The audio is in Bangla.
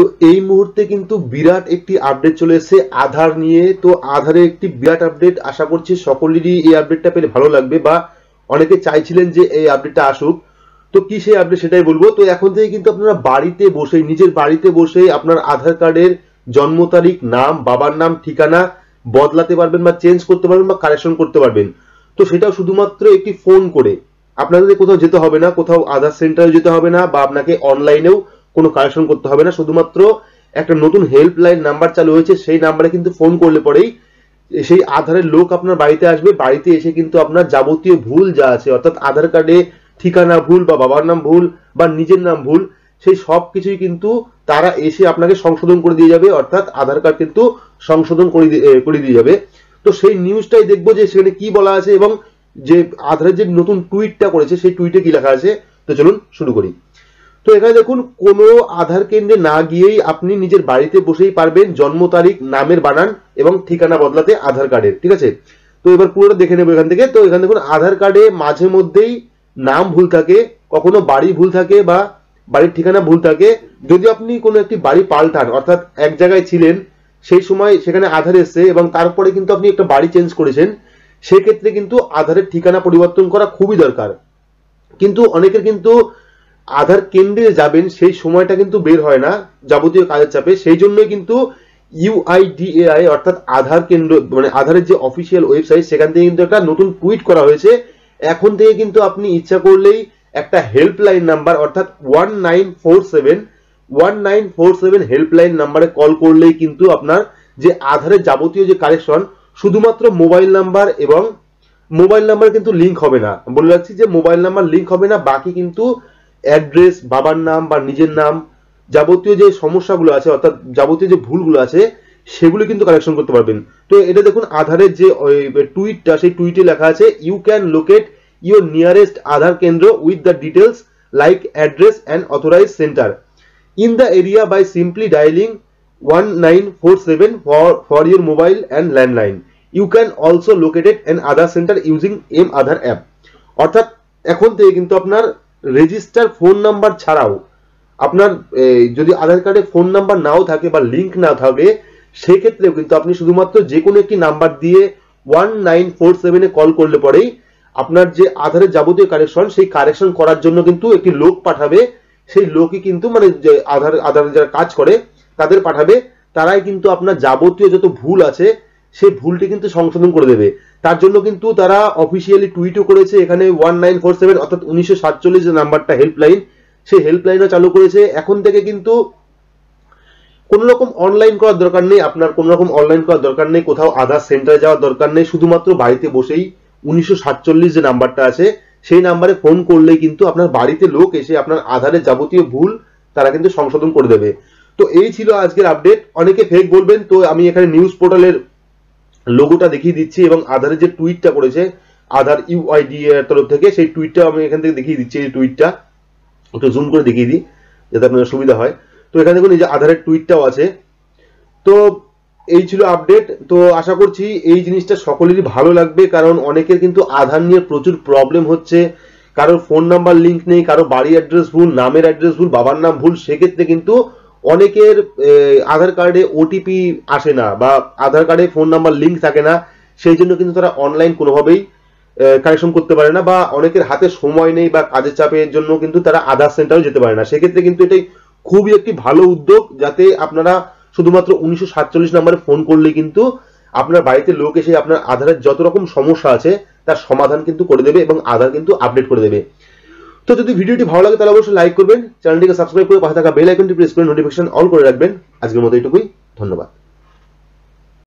তো এই মুহূর্তে কিন্তু বিরাট একটি আপডেট চলে এসেছে আধার নিয়ে তো আধারে একটি বিরাট আপডেট আশা করছি সকলেরই এই আপডেটটা পেলে ভালো লাগবে বা অনেকে চাইছিলেন যে এই আপডেটটা আসুক তো কি সেই আপডেট সেটাই বলবো তো এখন থেকে কিন্তু আপনারা বাড়িতে বসেই নিজের বাড়িতে বসেই আপনার আধার কার্ডের জন্ম তারিখ নাম বাবার নাম ঠিকানা বদলাতে পারবেন বা চেঞ্জ করতে পারবেন বা কারেকশন করতে পারবেন তো সেটাও শুধুমাত্র একটি ফোন করে আপনাদের কোথাও যেতে হবে না কোথাও আধার সেন্টারে যেতে হবে না বা আপনাকে অনলাইনেও কোনো কারেকশন করতে হবে না শুধুমাত্র একটা নতুন হেল্পলাইন নাম্বার চালু হয়েছে সেই নাম্বারে কিন্তু ফোন করলে পরেই সেই আধারের লোক আপনার বাড়িতে আসবে বাড়িতে এসে কিন্তু আপনার যাবতীয় ভুল যা আছে অর্থাৎ আধার কার্ডে ঠিকানা ভুল বা বাবার নাম ভুল বা নিজের নাম ভুল সেই সব কিছুই কিন্তু তারা এসে আপনাকে সংশোধন করে দিয়ে যাবে অর্থাৎ আধার কার্ড কিন্তু সংশোধন করে করে দিয়ে যাবে তো সেই নিউজটাই দেখবো যে সেখানে কি বলা আছে এবং যে আধারের যে নতুন টুইটটা করেছে সেই টুইটে কি লেখা আছে তো চলুন শুরু করি তো এখানে দেখুন কোনো আধার কেন্দ্রে না গিয়েই আপনি নিজের বাড়িতে বসেই পারবেন জন্ম তারিখ নামের বানান এবং ঠিকানা বদলাতে আধার কার্ডের ঠিক আছে তো এবার পুরোটা দেখে নেবো এখান থেকে তো এখানে দেখুন আধার কার্ডে মাঝে মধ্যেই নাম ভুল থাকে কখনো বাড়ি ভুল থাকে বা বাড়ির ঠিকানা ভুল থাকে যদি আপনি কোনো একটি বাড়ি পাল্টান অর্থাৎ এক জায়গায় ছিলেন সেই সময় সেখানে আধার এসছে এবং তারপরে কিন্তু আপনি একটা বাড়ি চেঞ্জ করেছেন সেক্ষেত্রে কিন্তু আধারের ঠিকানা পরিবর্তন করা খুবই দরকার কিন্তু অনেকের কিন্তু আধার কেন্দ্রে যাবেন সেই সময়টা কিন্তু বের হয় না যাবতীয় কাজের চাপে সেই জন্যই কিন্তু ইউআইডিএআই অর্থাৎ আধার কেন্দ্র মানে আধারের যে অফিসিয়াল ওয়েবসাইট সেখান থেকে কিন্তু একটা নতুন টুইট করা হয়েছে এখন থেকে কিন্তু আপনি ইচ্ছা করলেই একটা হেল্পলাইন নাম্বার অর্থাৎ one nine four seven one nine four seven helpline নাম্বারে কল করলেই কিন্তু আপনার যে আধারের যাবতীয় যে কালেকশন শুধুমাত্র মোবাইল নাম্বার এবং মোবাইল নাম্বার কিন্তু লিঙ্ক হবে না বলে রাখছি যে মোবাইল নাম্বার লিঙ্ক হবে না বাকি কিন্তু অ্যাড্রেস বাবার নাম বা নিজের নাম যাবতীয় যে সমস্যাগুলো আছে অর্থাৎ যাবতীয় যে ভুলগুলো আছে সেগুলো কিন্তু কালেকশন করতে পারবেন তো এটা দেখুন আধারের যে টুইটটা সেই টুইটে লেখা আছে you can locate your nearest Aadhaar Kendra with the details like address and authorise centre in the area by simply dialing one nine four seven for your mobile and landline you can also located and Aadhaar centre using M Aadhaar app অর্থাৎ এখন থেকে কিন্তু আপনার রেজিস্টার ফোন নাম্বার ছাড়াও আপনার যদি আধার কার্ডে ফোন নাম্বার নাও থাকে বা লিঙ্ক না থাকে সেক্ষেত্রেও কিন্তু আপনি শুধুমাত্র যে কোনো একটি নাম্বার দিয়ে ওয়ান নাইন ফোর সেভেনে কল করলে পরেই আপনার যে আধারের যাবতীয় কারেকশন সেই কারেকশন করার জন্য কিন্তু একটি লোক পাঠাবে সেই লোকই কিন্তু মানে যে আধার আধার যারা কাজ করে তাদের পাঠাবে তারাই কিন্তু আপনার যাবতীয় যত ভুল আছে সেই ভুলটি কিন্তু সংশোধন করে দেবে তার জন্য কিন্তু তারা অফিসিয়ালি টুইটও করেছে এখানে ওয়ান নাইন ফোর সেভেন অর্থাৎ উনিশশো সাতচল্লিশ যে নাম্বারটা হেল্পলাইন সেই হেল্পলাইনও চালু করেছে এখন থেকে কিন্তু কোন রকম অনলাইন করার দরকার নেই আপনার কোন রকম অনলাইন করার দরকার নেই কোথাও আধার সেন্টারে যাওয়ার দরকার নেই শুধুমাত্র বাড়িতে বসেই উনিশশো সাতচল্লিশ যে নাম্বারটা আছে সেই নাম্বারে ফোন করলেই কিন্তু আপনার বাড়িতে লোক এসে আপনার আধারের যাবতীয় ভুল তারা কিন্তু সংশোধন করে দেবে তো এই ছিল আজকের আপডেট অনেকে ফেক বলবেন তো আমি এখানে নিউজ পোর্টালের লোগোটা দেখিয়ে দিচ্ছি এবং আধারের যে টুইটটা করেছে আধার ইউআইডি এর তরফ থেকে সেই টুইটটা আমি এখান থেকে দেখিয়ে দিচ্ছি এই টুইটটা একটু জুম করে দেখিয়ে দিই যাতে আপনাদের সুবিধা হয় তো এখানে দেখুন এই যে আধারের টুইটটাও আছে তো এই ছিল আপডেট তো আশা করছি এই জিনিসটা সকলেরই ভালো লাগবে কারণ অনেকের কিন্তু আধার নিয়ে প্রচুর প্রবলেম হচ্ছে কারোর ফোন নাম্বার লিঙ্ক নেই কারো বাড়ি অ্যাড্রেস ভুল নামের অ্যাড্রেস ভুল বাবার নাম ভুল সেক্ষেত্রে কিন্তু অনেকের আধার কার্ডে ওটিপি আসে না বা আধার কার্ডে ফোন নাম্বার লিঙ্ক থাকে না সেই জন্য কিন্তু তারা অনলাইন কোনোভাবেই কানেকশন করতে পারে না বা অনেকের হাতে সময় নেই বা কাজের চাপের জন্য কিন্তু তারা আধার সেন্টারও যেতে পারে না সেক্ষেত্রে কিন্তু এটাই খুবই একটি ভালো উদ্যোগ যাতে আপনারা শুধুমাত্র উনিশশো সাতচল্লিশ নাম্বারে ফোন করলে কিন্তু আপনার বাড়িতে লোক এসে আপনার আধারের যত রকম সমস্যা আছে তার সমাধান কিন্তু করে দেবে এবং আধার কিন্তু আপডেট করে দেবে তো যদি ভিডিওটি ভালো লাগে তাহলে অবশ্যই লাইক করবেন চ্যানেলটিকে সাবস্ক্রাইব করে পাশে থাকা বেল আইকনটি প্রেস করে নোটিফিকেশন অন করে রাখবেন আজকের মতো এটুকুই ধন্যবাদ